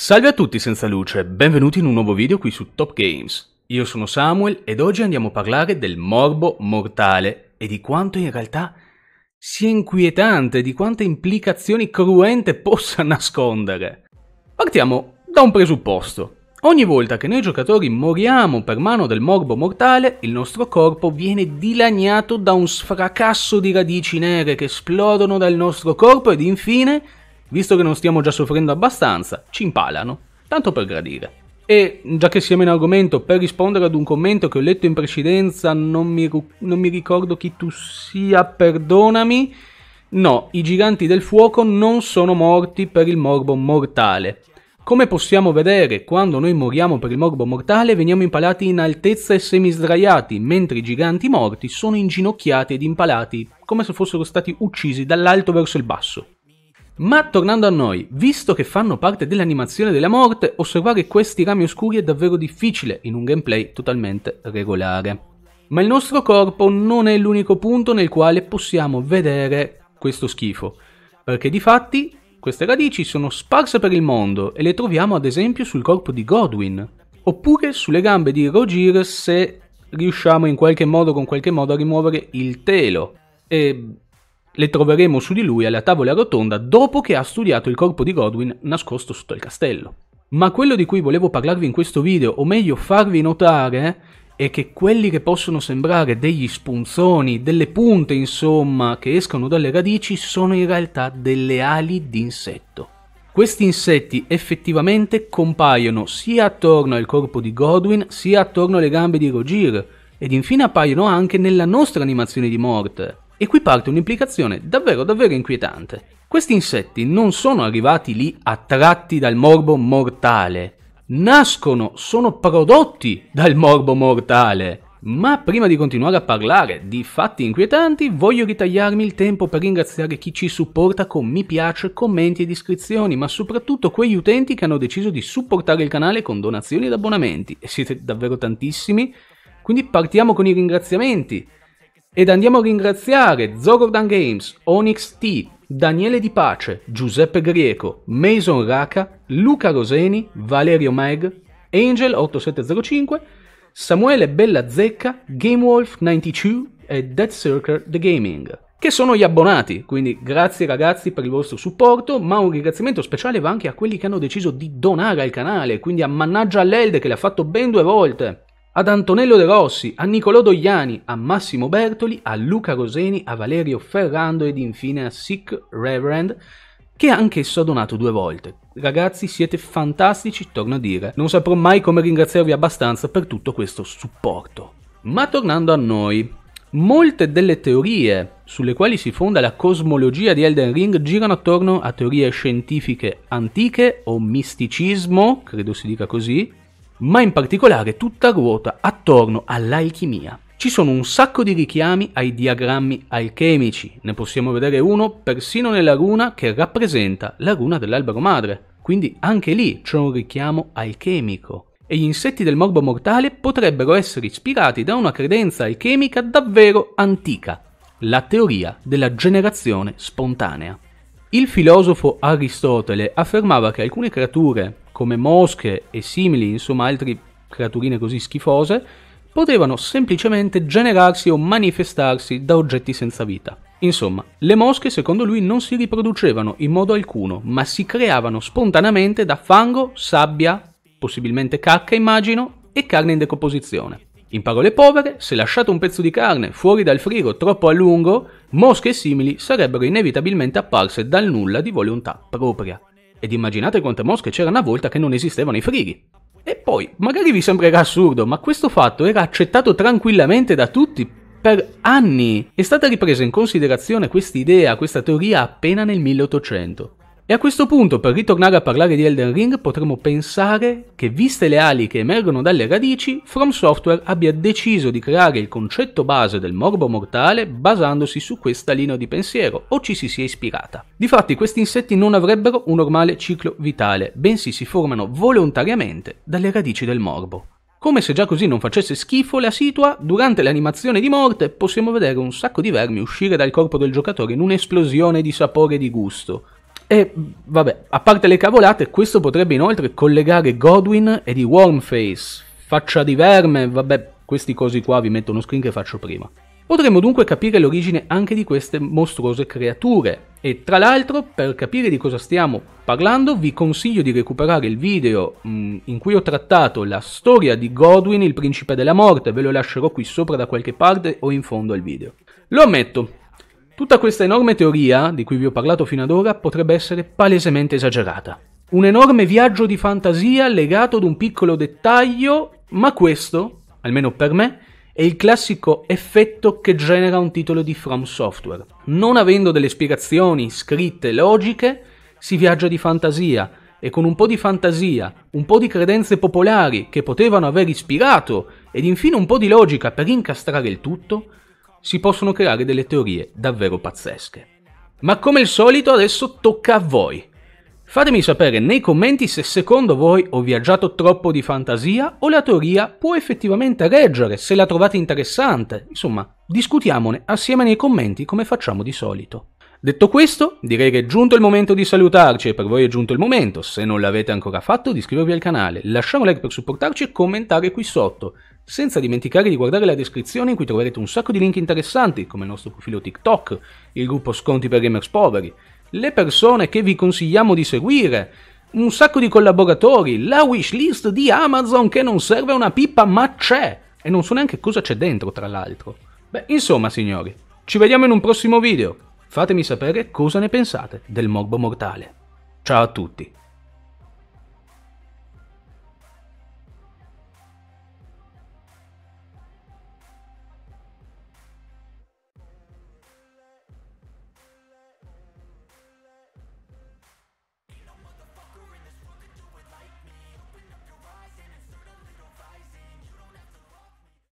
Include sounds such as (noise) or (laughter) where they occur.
Salve a tutti senza luce, benvenuti in un nuovo video qui su Top Games. Io sono Samuel ed oggi andiamo a parlare del morbo mortale e di quanto in realtà sia inquietante, di quante implicazioni cruente possa (laughs) nascondere. Partiamo da un presupposto. Ogni volta che noi giocatori moriamo per mano del morbo mortale, il nostro corpo viene dilaniato da un sfracasso di radici nere che esplodono dal nostro corpo ed infine Visto che non stiamo già soffrendo abbastanza, ci impalano, tanto per gradire. E, già che siamo in argomento, per rispondere ad un commento che ho letto in precedenza, non mi, non mi ricordo chi tu sia, perdonami, no, i giganti del fuoco non sono morti per il morbo mortale. Come possiamo vedere, quando noi moriamo per il morbo mortale veniamo impalati in altezza e semisdraiati, mentre i giganti morti sono inginocchiati ed impalati come se fossero stati uccisi dall'alto verso il basso. Ma tornando a noi, visto che fanno parte dell'animazione della morte, osservare questi rami oscuri è davvero difficile in un gameplay totalmente regolare. Ma il nostro corpo non è l'unico punto nel quale possiamo vedere questo schifo, perché di fatti queste radici sono sparse per il mondo e le troviamo ad esempio sul corpo di Godwin, oppure sulle gambe di Rogier se riusciamo in qualche modo con qualche modo a rimuovere il telo. E le troveremo su di lui alla tavola rotonda dopo che ha studiato il corpo di Godwin nascosto sotto il castello. Ma quello di cui volevo parlarvi in questo video, o meglio farvi notare, è che quelli che possono sembrare degli spunzoni, delle punte insomma, che escono dalle radici, sono in realtà delle ali d'insetto. Questi insetti effettivamente compaiono sia attorno al corpo di Godwin, sia attorno alle gambe di Rogier, ed infine appaiono anche nella nostra animazione di morte. E qui parte un'implicazione davvero davvero inquietante. Questi insetti non sono arrivati lì attratti dal morbo mortale. Nascono, sono prodotti dal morbo mortale. Ma prima di continuare a parlare di fatti inquietanti, voglio ritagliarmi il tempo per ringraziare chi ci supporta con mi piace, commenti ed iscrizioni, ma soprattutto quegli utenti che hanno deciso di supportare il canale con donazioni ed abbonamenti. E siete davvero tantissimi. Quindi partiamo con i ringraziamenti. Ed andiamo a ringraziare Zorodan Games, Onyx T, Daniele Di Pace, Giuseppe Grieco, Mason Raka, Luca Roseni, Valerio Meg, Angel8705, Samuele Bellazzecca, GameWolf92 e Dead Circle The Gaming che sono gli abbonati. Quindi grazie ragazzi per il vostro supporto, ma un ringraziamento speciale va anche a quelli che hanno deciso di donare al canale, quindi a mannaggia all'Elde che l'ha fatto ben due volte ad Antonello De Rossi, a Niccolò Dogliani, a Massimo Bertoli, a Luca Roseni, a Valerio Ferrando ed infine a Sick Reverend che anch'esso ha donato due volte. Ragazzi siete fantastici, torno a dire, non saprò mai come ringraziarvi abbastanza per tutto questo supporto. Ma tornando a noi, molte delle teorie sulle quali si fonda la cosmologia di Elden Ring girano attorno a teorie scientifiche antiche o misticismo, credo si dica così, ma in particolare tutta ruota attorno all'alchimia. Ci sono un sacco di richiami ai diagrammi alchemici, ne possiamo vedere uno persino nella runa che rappresenta la runa dell'albero madre, quindi anche lì c'è un richiamo alchemico. E gli insetti del morbo mortale potrebbero essere ispirati da una credenza alchemica davvero antica, la teoria della generazione spontanea. Il filosofo Aristotele affermava che alcune creature come mosche e simili, insomma altre creaturine così schifose, potevano semplicemente generarsi o manifestarsi da oggetti senza vita. Insomma, le mosche secondo lui non si riproducevano in modo alcuno, ma si creavano spontaneamente da fango, sabbia, possibilmente cacca immagino, e carne in decomposizione. In parole povere, se lasciate un pezzo di carne fuori dal frigo troppo a lungo, mosche simili sarebbero inevitabilmente apparse dal nulla di volontà propria. Ed immaginate quante mosche c'era una volta che non esistevano i frighi. E poi, magari vi sembrerà assurdo, ma questo fatto era accettato tranquillamente da tutti per anni. È stata ripresa in considerazione questa idea, questa teoria appena nel 1800. E a questo punto, per ritornare a parlare di Elden Ring, potremmo pensare che, viste le ali che emergono dalle radici, From Software abbia deciso di creare il concetto base del morbo mortale basandosi su questa linea di pensiero, o ci si sia ispirata. Difatti, questi insetti non avrebbero un normale ciclo vitale, bensì si formano volontariamente dalle radici del morbo. Come se già così non facesse schifo la situa, durante l'animazione di morte possiamo vedere un sacco di vermi uscire dal corpo del giocatore in un'esplosione di sapore e di gusto, e vabbè, a parte le cavolate, questo potrebbe inoltre collegare Godwin e di Wormface, faccia di verme, vabbè, questi cosi qua vi metto uno screen che faccio prima. Potremmo dunque capire l'origine anche di queste mostruose creature. E tra l'altro, per capire di cosa stiamo parlando, vi consiglio di recuperare il video mh, mm, in cui ho trattato la storia di Godwin, il principe della morte, ve lo lascerò qui sopra da qualche parte o in fondo al video. Lo ammetto, Tutta questa enorme teoria, di cui vi ho parlato fino ad ora, potrebbe essere palesemente esagerata. Un enorme viaggio di fantasia legato ad un piccolo dettaglio, ma questo, almeno per me, è il classico effetto che genera un titolo di From Software. Non avendo delle spiegazioni scritte logiche, si viaggia di fantasia e con un po' di fantasia, un po' di credenze popolari che potevano aver ispirato ed infine un po' di logica per incastrare il tutto, si possono creare delle teorie davvero pazzesche. Ma come al solito adesso tocca a voi. Fatemi sapere nei commenti se secondo voi ho viaggiato troppo di fantasia o la teoria può effettivamente reggere, se la trovate interessante. Insomma, discutiamone assieme nei commenti come facciamo di solito. Detto questo, direi che è giunto il momento di salutarci e per voi è giunto il momento, se non l'avete ancora fatto, di iscrivervi al canale, lasciare un like per supportarci e commentare qui sotto senza dimenticare di guardare la descrizione in cui troverete un sacco di link interessanti, come il nostro profilo TikTok, il gruppo Sconti per Gamers Poveri, le persone che vi consigliamo di seguire, un sacco di collaboratori, la wishlist di Amazon che non serve una pippa ma c'è, e non so neanche cosa c'è dentro tra l'altro. Beh, insomma signori, ci vediamo in un prossimo video. Fatemi sapere cosa ne pensate del morbo mortale. Ciao a tutti.